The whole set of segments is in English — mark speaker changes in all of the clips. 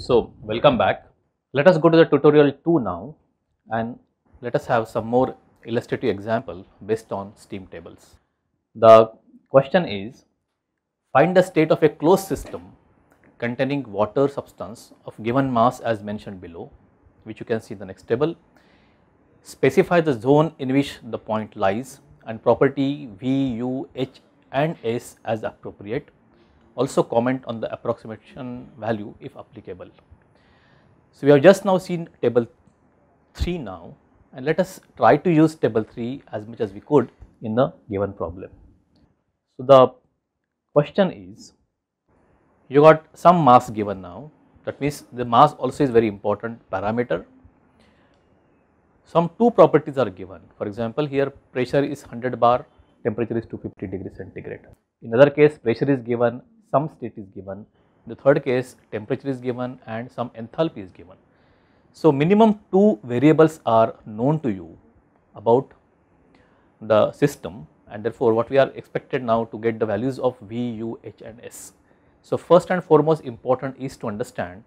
Speaker 1: So, welcome back. Let us go to the tutorial 2 now and let us have some more illustrative example based on steam tables. The question is find the state of a closed system containing water substance of given mass as mentioned below which you can see in the next table. Specify the zone in which the point lies and property V, U, H and S as appropriate also comment on the approximation value if applicable. So, we have just now seen table 3 now and let us try to use table 3 as much as we could in the given problem. So, the question is you got some mass given now that means the mass also is very important parameter. Some two properties are given for example here pressure is 100 bar temperature is 250 degrees centigrade. In other case pressure is given some state is given, in the third case temperature is given and some enthalpy is given. So, minimum two variables are known to you about the system and therefore, what we are expected now to get the values of V, U, H and S. So, first and foremost important is to understand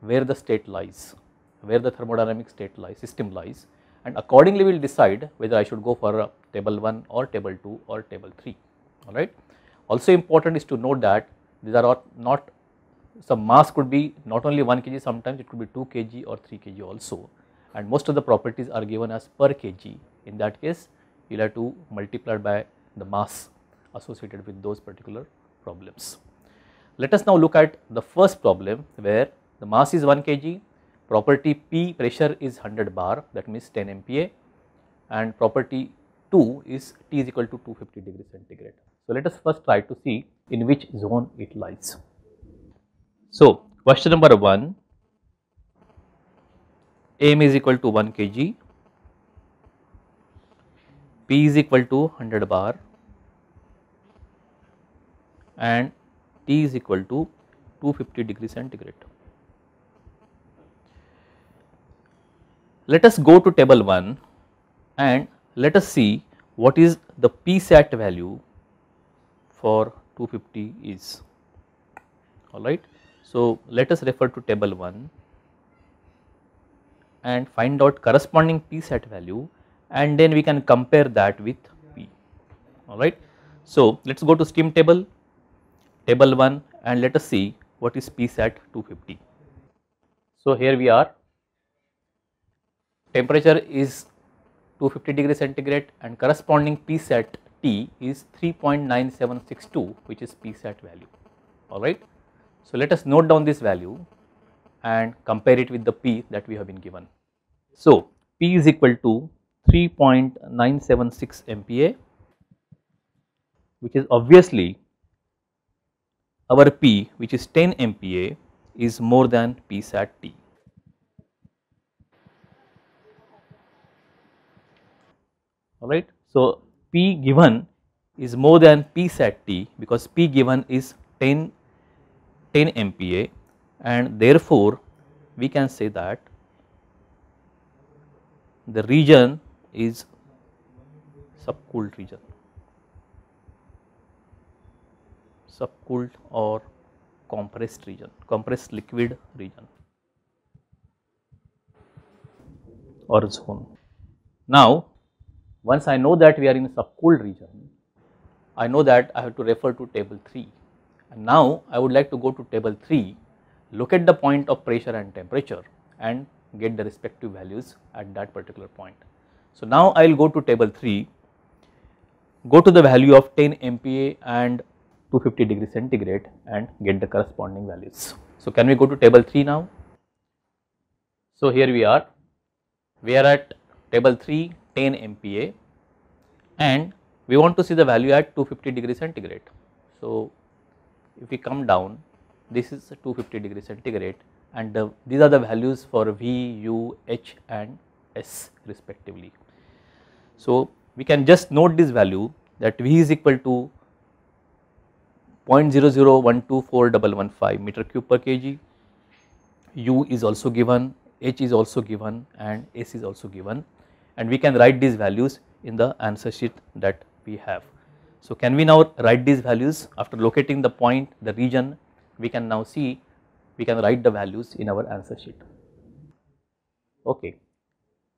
Speaker 1: where the state lies, where the thermodynamic state lies, system lies and accordingly we will decide whether I should go for table 1 or table 2 or table 3, alright. Also important is to note that these are not some mass could be not only 1 kg sometimes it could be 2 kg or 3 kg also and most of the properties are given as per kg in that case you will have to multiply by the mass associated with those particular problems. Let us now look at the first problem where the mass is 1 kg, property P pressure is 100 bar that means 10 MPa and property 2 is T is equal to 250 degree centigrade. So, let us first try to see in which zone it lies. So, question number 1 m is equal to 1 kg, p is equal to 100 bar and t is equal to 250 degree centigrade. Let us go to table 1 and let us see what is the p sat value for 250 is alright. So, let us refer to table 1 and find out corresponding p set value and then we can compare that with p alright. So, let us go to steam table, table 1 and let us see what is p set 250. So, here we are temperature is 250 degree centigrade and corresponding p set t is 3.9762 which is psat value alright. So, let us note down this value and compare it with the p that we have been given. So, p is equal to 3.976 MPa which is obviously our p which is 10 MPa is more than psat t. Alright. So, P given is more than P sat T because P given is 10, 10 MPa and therefore we can say that the region is subcooled region, subcooled or compressed region, compressed liquid region or zone. Now once I know that we are in a subcooled region, I know that I have to refer to table 3. And now I would like to go to table 3, look at the point of pressure and temperature and get the respective values at that particular point. So now I will go to table 3, go to the value of 10 MPa and 250 degree centigrade and get the corresponding values. So can we go to table 3 now? So here we are, we are at table 3 10 MPa and we want to see the value at 250 degree centigrade. So, if we come down this is 250 degree centigrade and the, these are the values for V, U, H and S respectively. So, we can just note this value that V is equal to 0.0012415 meter cube per kg, U is also given, H is also given and S is also given and we can write these values in the answer sheet that we have. So can we now write these values after locating the point, the region, we can now see we can write the values in our answer sheet. Okay,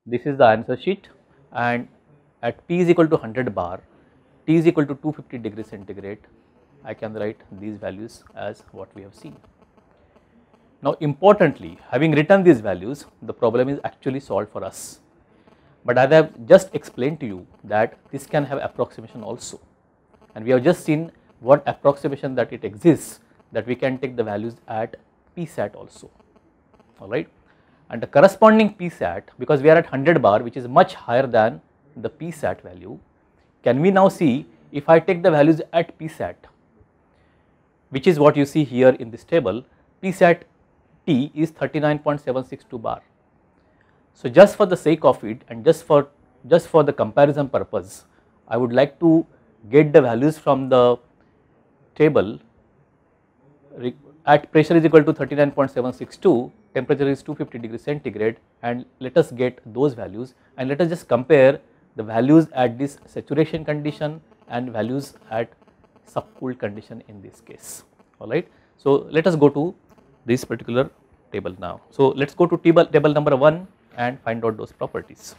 Speaker 1: this is the answer sheet and at P is equal to 100 bar, T is equal to 250 degree centigrade, I can write these values as what we have seen. Now importantly, having written these values, the problem is actually solved for us but as I have just explained to you that this can have approximation also and we have just seen what approximation that it exists that we can take the values at psat also alright and the corresponding psat because we are at 100 bar which is much higher than the psat value can we now see if I take the values at psat which is what you see here in this table psat t is 39.762 bar so just for the sake of it and just for just for the comparison purpose I would like to get the values from the table at pressure is equal to 39.762 temperature is 250 degrees centigrade and let us get those values and let us just compare the values at this saturation condition and values at subcooled condition in this case alright. So let us go to this particular table now. So let us go to table, table number 1 and find out those properties.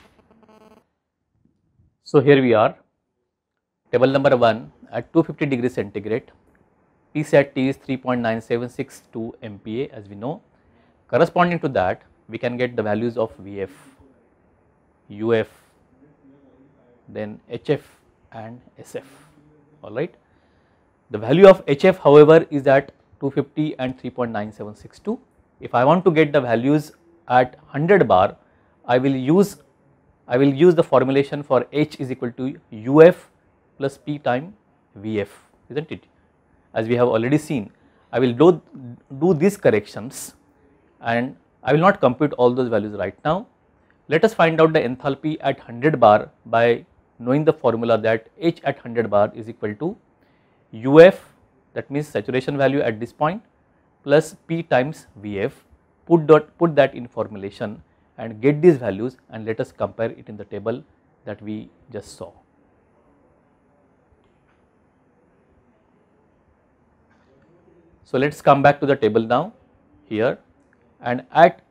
Speaker 1: So, here we are table number 1 at 250 degree centigrade Psat T is 3.9762 MPa as we know corresponding to that we can get the values of VF, UF then HF and SF alright. The value of HF however is at 250 and 3.9762. If I want to get the values at 100 bar I will use I will use the formulation for H is equal to UF plus P time VF is not it as we have already seen. I will do, do these corrections and I will not compute all those values right now. Let us find out the enthalpy at 100 bar by knowing the formula that H at 100 bar is equal to UF that means saturation value at this point plus P times VF put, dot, put that in formulation and get these values and let us compare it in the table that we just saw. So, let us come back to the table now here and at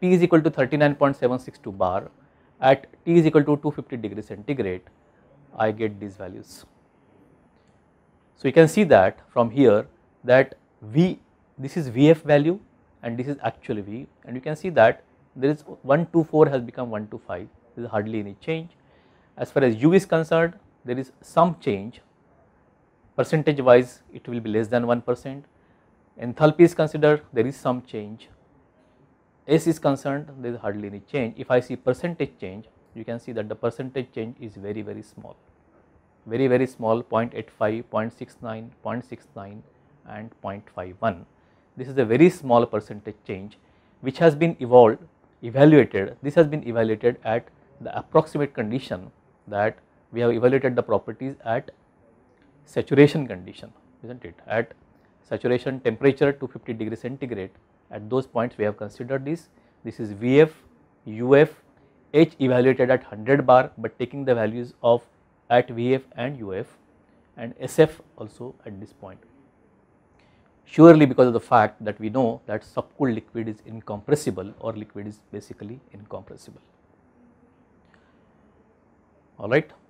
Speaker 1: T is equal to 39.762 bar at T is equal to 250 degree centigrade I get these values. So, you can see that from here that V this is VF value and this is actually V and you can see that there is is 1 to 4 has become 1 to 5. there is hardly any change. As far as u is concerned there is some change percentage wise it will be less than 1 percent. Enthalpy is considered there is some change. S is concerned there is hardly any change. If I see percentage change you can see that the percentage change is very very small very very small 0.85, 0.69, 0.69 and 0.51. This is a very small percentage change which has been evolved evaluated, this has been evaluated at the approximate condition that we have evaluated the properties at saturation condition is not it at saturation temperature 250 degree centigrade at those points we have considered this this is VF, UF, H evaluated at 100 bar but taking the values of at VF and UF and SF also at this point surely because of the fact that we know that subcooled liquid is incompressible or liquid is basically incompressible. All right.